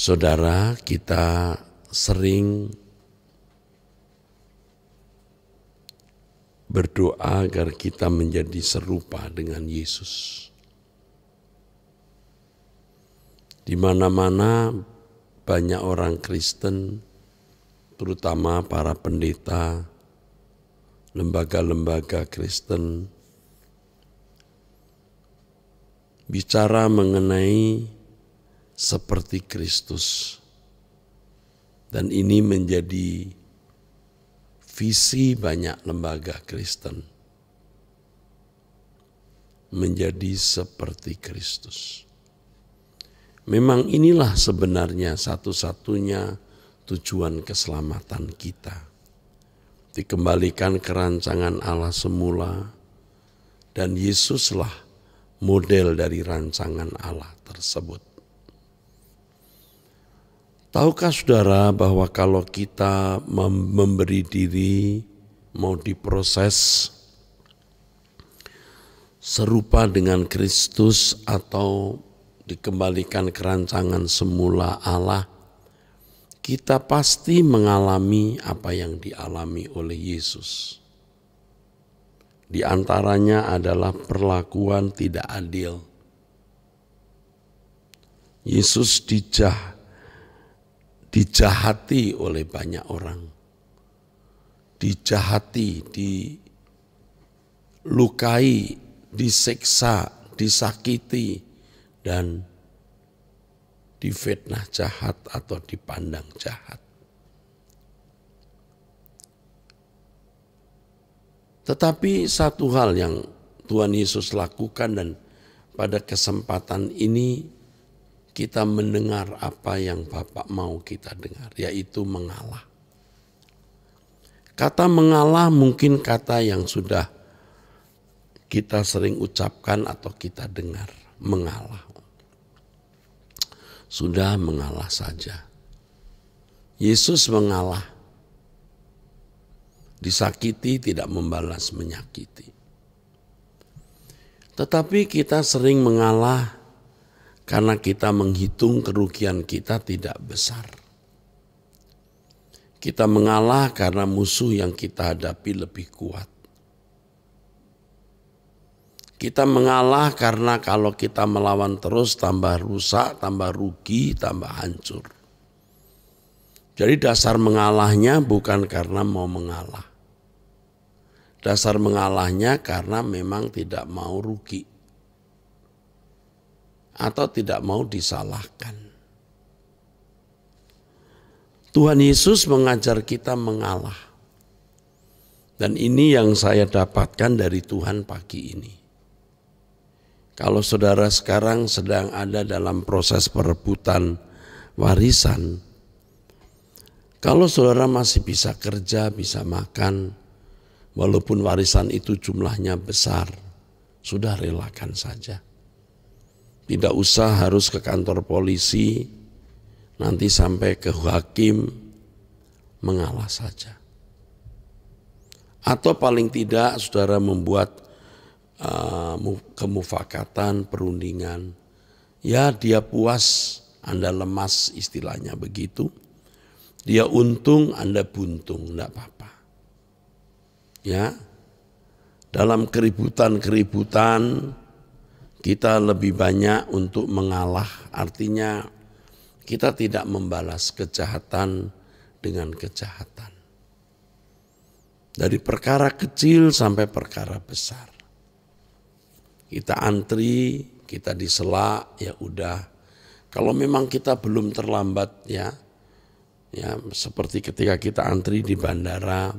Saudara, kita sering berdoa agar kita menjadi serupa dengan Yesus. Di mana-mana banyak orang Kristen, terutama para pendeta, lembaga-lembaga Kristen, bicara mengenai seperti Kristus. Dan ini menjadi visi banyak lembaga Kristen. Menjadi seperti Kristus. Memang inilah sebenarnya satu-satunya tujuan keselamatan kita. Dikembalikan ke rancangan Allah semula dan Yesuslah model dari rancangan Allah tersebut. Tahukah saudara bahwa kalau kita memberi diri mau diproses serupa dengan Kristus atau dikembalikan kerancangan semula Allah, kita pasti mengalami apa yang dialami oleh Yesus. Di antaranya adalah perlakuan tidak adil. Yesus dijah dijahati oleh banyak orang. Dijahati, dilukai, disiksa, disakiti, dan difitnah jahat atau dipandang jahat. Tetapi satu hal yang Tuhan Yesus lakukan dan pada kesempatan ini kita mendengar apa yang Bapak mau kita dengar, yaitu mengalah. Kata mengalah mungkin kata yang sudah kita sering ucapkan atau kita dengar, mengalah. Sudah mengalah saja. Yesus mengalah. Disakiti tidak membalas menyakiti. Tetapi kita sering mengalah karena kita menghitung kerugian kita tidak besar. Kita mengalah karena musuh yang kita hadapi lebih kuat. Kita mengalah karena kalau kita melawan terus tambah rusak, tambah rugi, tambah hancur. Jadi dasar mengalahnya bukan karena mau mengalah. Dasar mengalahnya karena memang tidak mau rugi atau tidak mau disalahkan. Tuhan Yesus mengajar kita mengalah. Dan ini yang saya dapatkan dari Tuhan pagi ini. Kalau saudara sekarang sedang ada dalam proses perebutan warisan, kalau saudara masih bisa kerja, bisa makan, walaupun warisan itu jumlahnya besar, sudah relakan saja. Tidak usah harus ke kantor polisi, nanti sampai ke hakim, mengalah saja. Atau paling tidak saudara membuat uh, kemufakatan, perundingan. Ya dia puas, Anda lemas istilahnya begitu. Dia untung, Anda buntung, tidak apa-apa. Ya, dalam keributan-keributan kita lebih banyak untuk mengalah, artinya kita tidak membalas kejahatan dengan kejahatan. Dari perkara kecil sampai perkara besar. Kita antri, kita disela, ya udah. Kalau memang kita belum terlambat ya, ya seperti ketika kita antri di bandara,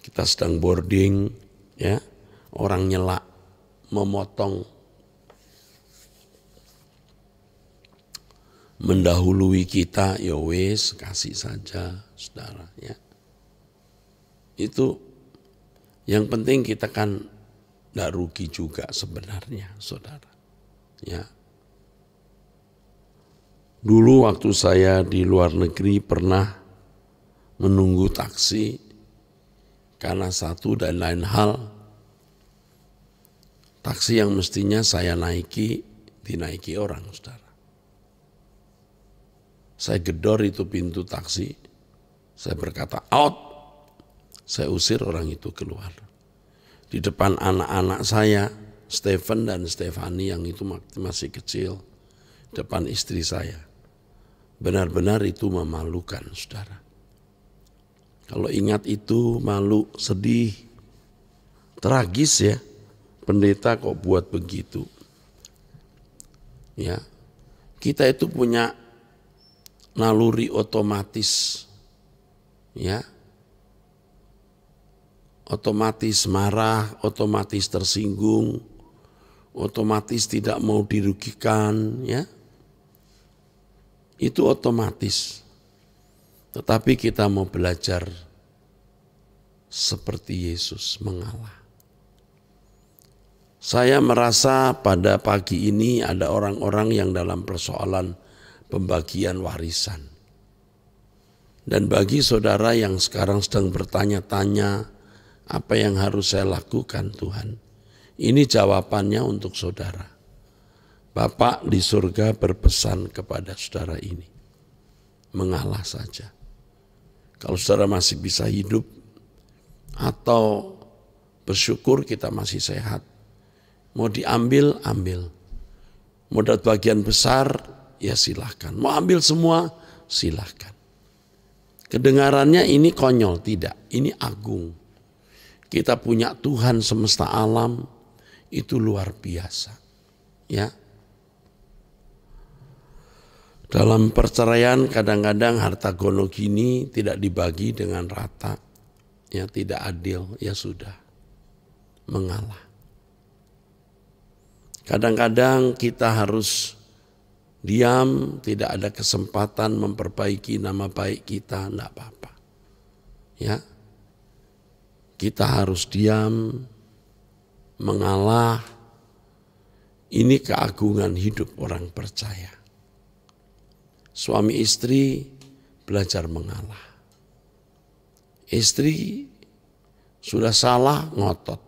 kita sedang boarding, ya orang nyela, memotong mendahului kita, ya wes kasih saja saudara ya. Itu yang penting kita kan tidak rugi juga sebenarnya saudara. Ya. Dulu waktu saya di luar negeri pernah menunggu taksi karena satu dan lain hal taksi yang mestinya saya naiki dinaiki orang saudara. Saya gedor itu pintu taksi. Saya berkata, out. Saya usir orang itu keluar. Di depan anak-anak saya, Stephen dan Stefani yang itu masih kecil. Depan istri saya. Benar-benar itu memalukan, saudara. Kalau ingat itu malu, sedih. Tragis ya. Pendeta kok buat begitu. Ya. Kita itu punya naluri otomatis ya otomatis marah, otomatis tersinggung, otomatis tidak mau dirugikan ya. Itu otomatis. Tetapi kita mau belajar seperti Yesus mengalah. Saya merasa pada pagi ini ada orang-orang yang dalam persoalan pembagian warisan. Dan bagi saudara yang sekarang sedang bertanya-tanya, apa yang harus saya lakukan Tuhan? Ini jawabannya untuk saudara. Bapak di surga berpesan kepada saudara ini. Mengalah saja. Kalau saudara masih bisa hidup atau bersyukur kita masih sehat. Mau diambil, ambil. Mau dapat bagian besar, ya silahkan. Mau ambil semua, silahkan. Kedengarannya ini konyol, tidak. Ini agung. Kita punya Tuhan semesta alam, itu luar biasa. Ya. Dalam perceraian kadang-kadang harta gono gini tidak dibagi dengan rata. Ya tidak adil, ya sudah. Mengalah. Kadang-kadang kita harus diam, tidak ada kesempatan memperbaiki nama baik kita, tidak apa-apa. Ya, kita harus diam, mengalah. Ini keagungan hidup orang percaya. Suami istri belajar mengalah. Istri sudah salah ngotot.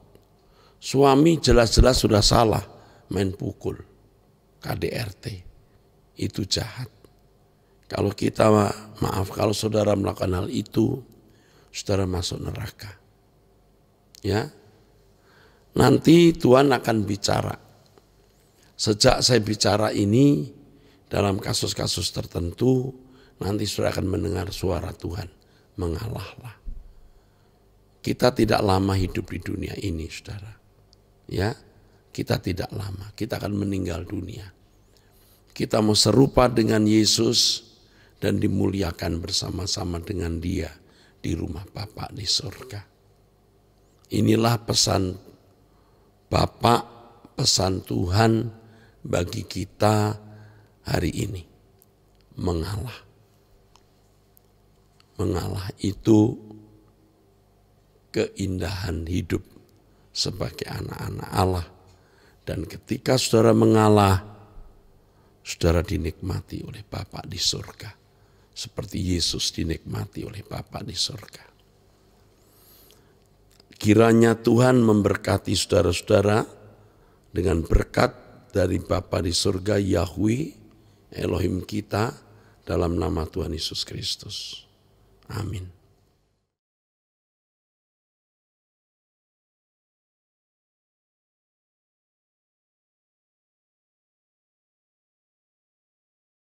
Suami jelas-jelas sudah salah main pukul. KDRT itu jahat. Kalau kita maaf kalau saudara melakukan hal itu, saudara masuk neraka. Ya. Nanti Tuhan akan bicara. Sejak saya bicara ini dalam kasus-kasus tertentu, nanti saudara akan mendengar suara Tuhan, mengalahlah. Kita tidak lama hidup di dunia ini, saudara. Ya, kita tidak lama, kita akan meninggal dunia kita mau serupa dengan Yesus dan dimuliakan bersama-sama dengan Dia di rumah Bapa di surga. Inilah pesan Bapak, pesan Tuhan bagi kita hari ini. Mengalah. Mengalah itu keindahan hidup sebagai anak-anak Allah. Dan ketika saudara mengalah, saudara dinikmati oleh Bapa di surga. Seperti Yesus dinikmati oleh Bapa di surga. Kiranya Tuhan memberkati saudara-saudara dengan berkat dari Bapa di surga Yahweh Elohim kita dalam nama Tuhan Yesus Kristus. Amin.